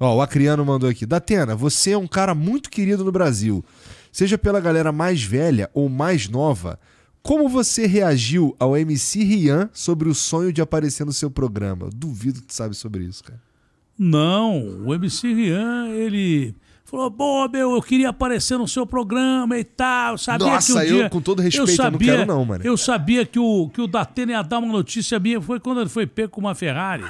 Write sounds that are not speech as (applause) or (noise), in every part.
Ó, o Acriano mandou aqui. Datena, você é um cara muito querido no Brasil. Seja pela galera mais velha ou mais nova, como você reagiu ao MC Rian sobre o sonho de aparecer no seu programa? Eu duvido que tu sabe sobre isso, cara. Não, o MC Rian, ele falou: "Bom, meu, eu queria aparecer no seu programa e tal". sabia Nossa, que um eu, com todo respeito, eu, sabia, eu não quero não, mano. Eu sabia que o que o Datena ia dar uma notícia minha, foi quando ele foi pego com uma Ferrari.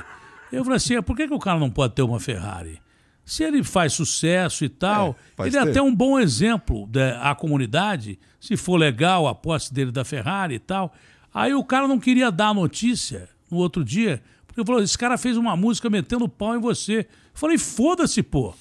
Eu falei assim, é, por que, que o cara não pode ter uma Ferrari? Se ele faz sucesso e tal, é, ele é até um bom exemplo da comunidade, se for legal a posse dele da Ferrari e tal. Aí o cara não queria dar a notícia no outro dia, porque falou: esse cara fez uma música metendo pau em você. Eu falei, foda-se, pô.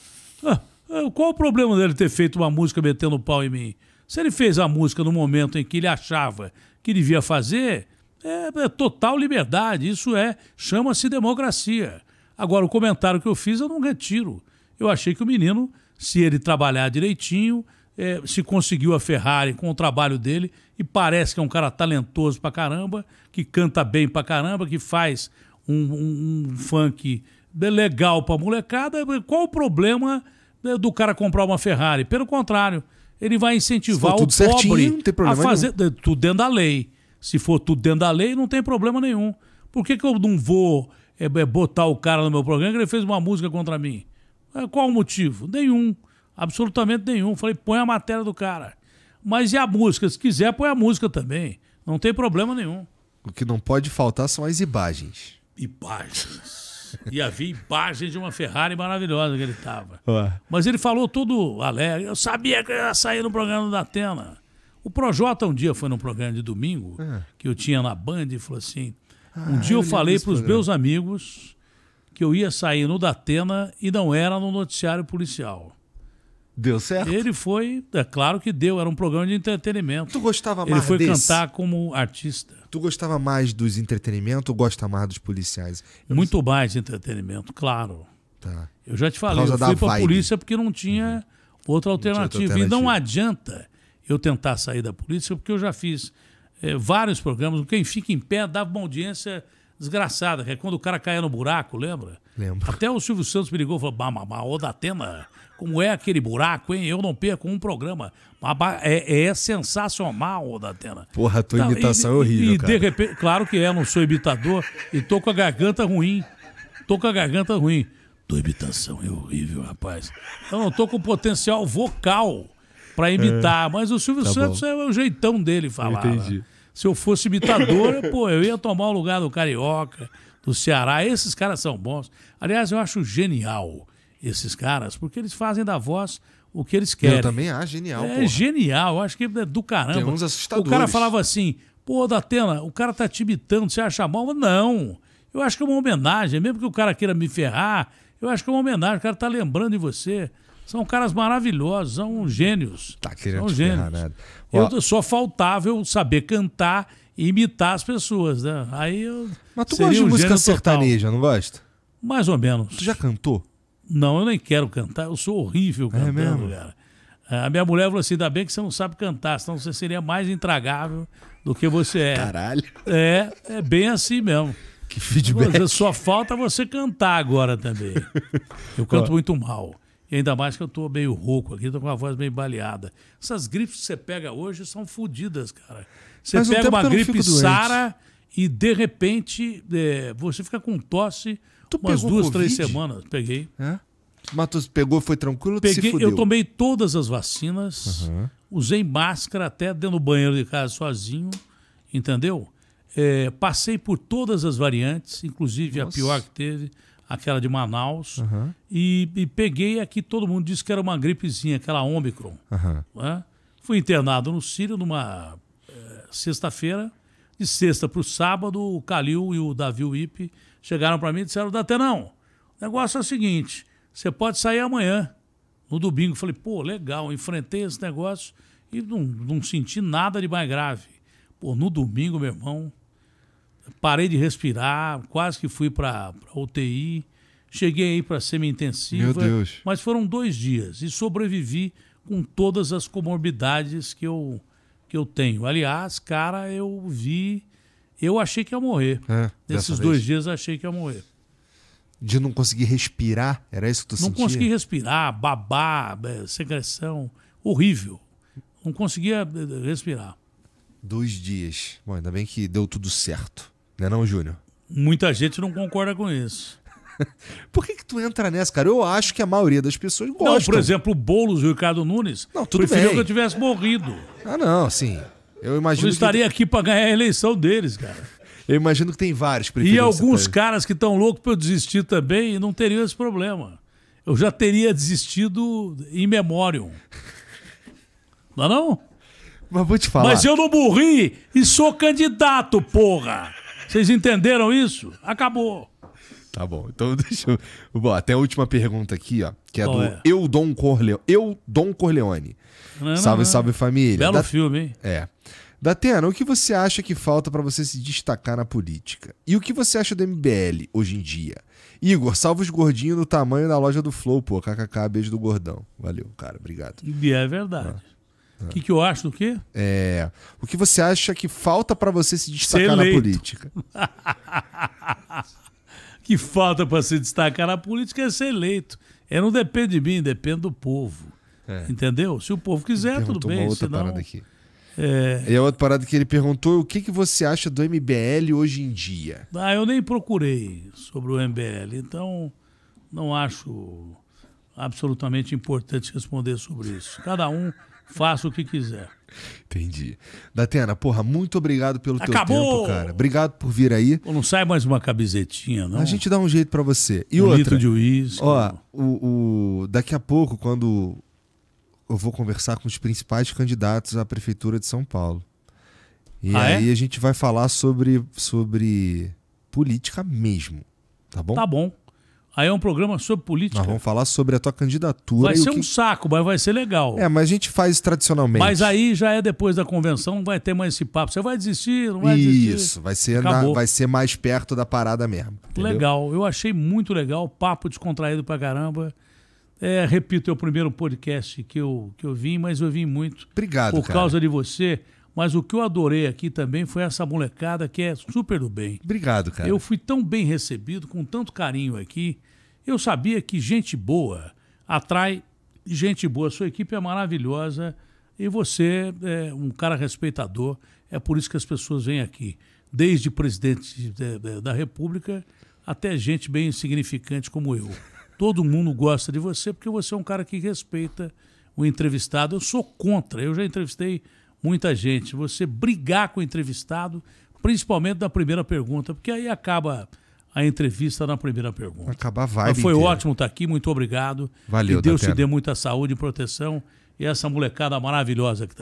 Ah, ah, qual o problema dele ter feito uma música metendo pau em mim? Se ele fez a música no momento em que ele achava que devia fazer, é, é total liberdade, isso é, chama-se democracia. Agora, o comentário que eu fiz eu não retiro. Eu achei que o menino, se ele trabalhar direitinho, é, se conseguiu a Ferrari com o trabalho dele, e parece que é um cara talentoso pra caramba, que canta bem pra caramba, que faz um, um, um funk legal pra molecada. Qual o problema né, do cara comprar uma Ferrari? Pelo contrário, ele vai incentivar o pobre certinho, a fazer nenhum. tudo dentro da lei. Se for tudo dentro da lei, não tem problema nenhum. Por que, que eu não vou é, é, botar o cara no meu programa que ele fez uma música contra mim? Eh, qual o motivo? Nenhum. Absolutamente nenhum. Falei, põe a matéria do cara. Mas e a música? Se quiser, põe a música também. Não tem problema nenhum. O que não pode faltar são as imagens. Imagens. E havia imagens de uma Ferrari maravilhosa que ele tava. Ué. Mas ele falou tudo alegre. Eu sabia que eu ia sair no programa da Atena. O Projota um dia foi num programa de domingo é. que eu tinha na Band e falou assim: ah, um dia eu, eu falei para os meus amigos que eu ia sair no Datena e não era no noticiário policial. Deu certo? Ele foi, é claro que deu, era um programa de entretenimento. Tu gostava mais Ele foi desse? cantar como artista. Tu gostava mais dos entretenimentos ou gosta mais dos policiais? Eu Muito não... mais entretenimento, claro. Tá. Eu já te falei, eu fui para polícia porque não tinha, uhum. outra, não alternativa. tinha outra alternativa. E não adianta eu tentar sair da política, porque eu já fiz é, vários programas. Quem Fica em Pé dava uma audiência desgraçada, que é quando o cara caia no buraco, lembra? Lembro. Até o Silvio Santos me ligou e falou: Mamá, ô Datena, como é aquele buraco, hein? Eu não perco um programa. É, é, é sensacional, ô Datena. Porra, a tua tá, imitação é e, é horrível. E, cara. de repente, claro que é, não sou imitador e tô com a garganta ruim. Tô com a garganta ruim. Tua imitação é horrível, rapaz. Eu não tô com potencial vocal para é. imitar. Mas o Silvio tá Santos bom. é o jeitão dele falar. Entendi. Né? Se eu fosse imitador, pô, eu ia tomar o lugar do Carioca, do Ceará. Esses caras são bons. Aliás, eu acho genial esses caras, porque eles fazem da voz o que eles querem. Eu também acho genial. É porra. genial, eu acho que é do caramba. Tem uns assustadores. O cara falava assim, pô, Datena, o cara tá te imitando, você acha mal? Não. Eu acho que é uma homenagem, mesmo que o cara queira me ferrar, eu acho que é uma homenagem, o cara tá lembrando de você. São caras maravilhosos, são gênios. Tá querendo são gênios. Nada. Né? Ó, eu só faltava eu saber cantar e imitar as pessoas, né? Aí eu. Mas tu gosta de um música sertaneja, não gosta? Mais ou menos. Tu já cantou? Não, eu nem quero cantar, eu sou horrível é cantando, é mesmo? cara. É, a minha mulher falou assim: ainda bem que você não sabe cantar, senão você seria mais intragável do que você é. Caralho. É, é bem assim mesmo. Que feedback. só falta você cantar agora também. Eu canto muito mal. E ainda mais que eu tô meio rouco aqui, tô com a voz meio baleada. Essas gripes que você pega hoje são fodidas, cara. Você Mas pega uma gripe Sara e de repente é, você fica com tosse tu umas duas, COVID? três semanas. Peguei. É? Matos pegou, foi tranquilo? Peguei, eu tomei todas as vacinas, uhum. usei máscara até dentro do banheiro de casa sozinho, entendeu? É, passei por todas as variantes, inclusive Nossa. a pior que teve aquela de Manaus, uhum. e, e, peguei aqui, todo mundo disse que era uma gripezinha, aquela Omicron. Uhum. Né? Fui internado no Sírio numa é, sexta-feira, de sexta para o sábado, o Calil e o Davi Wipe chegaram para mim e disseram, Datenão, o negócio é o seguinte, você pode sair amanhã, no domingo. Falei, pô, legal, enfrentei esse negócio e não, não senti nada de mais grave. Pô, no domingo, meu irmão, parei de respirar, quase que fui para UTI, cheguei aí para semi-intensiva. Meu Deus. Mas foram dois dias e sobrevivi com todas as comorbidades que eu, que eu tenho. Aliás, cara, eu vi, eu achei que ia morrer. É, Nesses dois vez. dias achei que ia morrer. De não conseguir respirar? Era isso que tu não sentia? Não consegui respirar, babar, é, secreção, horrível. Não conseguia é, é, respirar. Dois dias. Bom, ainda bem que deu tudo certo. Não é não, Júnior? Muita gente não concorda com isso. (laughs) Por que, que tu entra nessa, cara? Eu acho que a maioria das pessoas gosta. Não, por exemplo, o Boulos e o Ricardo Nunes não, tudo preferiu bem. que eu tivesse morrido. Ah, não, sim. Eu imagino. Eu estaria que... aqui para ganhar a eleição deles, cara. (laughs) Eu imagino que tem vários E alguns tá caras que estão loucos para eu desistir também e não teriam esse problema. Eu já teria desistido em memória. Não é não? Mas vou te falar. Mas eu não morri e sou candidato, porra! Vocês entenderam isso? Acabou. Tá bom, então (laughs) deixa eu. Bom, até a última pergunta aqui, ó, que é do é? Eu Dom Corleone. Eu Dom Corleone. Não, não, salve, não. salve família. Belo da... filme, hein? É. Datena, o que você acha que falta para você se destacar na política? E o que você acha do MBL hoje em dia? Igor, salva os gordinhos no tamanho da loja do Flow, pô. KKK, beijo do gordão. Valeu, cara, obrigado. E é verdade. Ah. O é. que, que eu acho do quê? É. O que você acha que falta para você se destacar na política? (laughs) que falta para se destacar na política é ser eleito. É, não depende de mim, depende do povo. É. Entendeu? Se o povo quiser, tudo bem. Uma outra senão... parada aqui. É... E a outra parada que ele perguntou: o que, que você acha do MBL hoje em dia? Ah, eu nem procurei sobre o MBL, então não acho absolutamente importante responder sobre isso. Cada um faça o que quiser. Entendi. Datena, porra, muito obrigado pelo Acabou! teu tempo, cara. Obrigado por vir aí. Pô, não sai mais uma camisetinha, não. A gente dá um jeito para você. E um outra, litro de uísque. Ó, o, o, daqui a pouco, quando eu vou conversar com os principais candidatos à prefeitura de São Paulo. E ah, aí é? a gente vai falar sobre, sobre política mesmo, tá bom? Tá bom. Aí é um programa sobre política. Nós vamos falar sobre a tua candidatura. Vai ser que... um saco, mas vai ser legal. É, mas a gente faz tradicionalmente. Mas aí já é depois da convenção, não vai ter mais esse papo. Você vai desistir, não vai Isso, desistir. Isso, vai, ser na... vai ser mais perto da parada mesmo. Entendeu? Legal, eu achei muito legal, papo descontraído pra caramba. É, repito, é o primeiro podcast que eu, que eu vim, mas eu vim muito. Obrigado, Por cara. causa de você. Mas o que eu adorei aqui também foi essa molecada que é super do bem. Obrigado, cara. Eu fui tão bem recebido, com tanto carinho aqui. Eu sabia que gente boa atrai gente boa. Sua equipe é maravilhosa e você é um cara respeitador. É por isso que as pessoas vêm aqui, desde presidente da República até gente bem insignificante como eu. (laughs) Todo mundo gosta de você porque você é um cara que respeita o entrevistado. Eu sou contra. Eu já entrevistei muita gente. Você brigar com o entrevistado, principalmente na primeira pergunta, porque aí acaba a entrevista na primeira pergunta. Acabar vai. foi inteira. ótimo estar tá aqui, muito obrigado. Valeu, Que Deus te dê muita saúde e proteção e essa molecada maravilhosa que está aqui.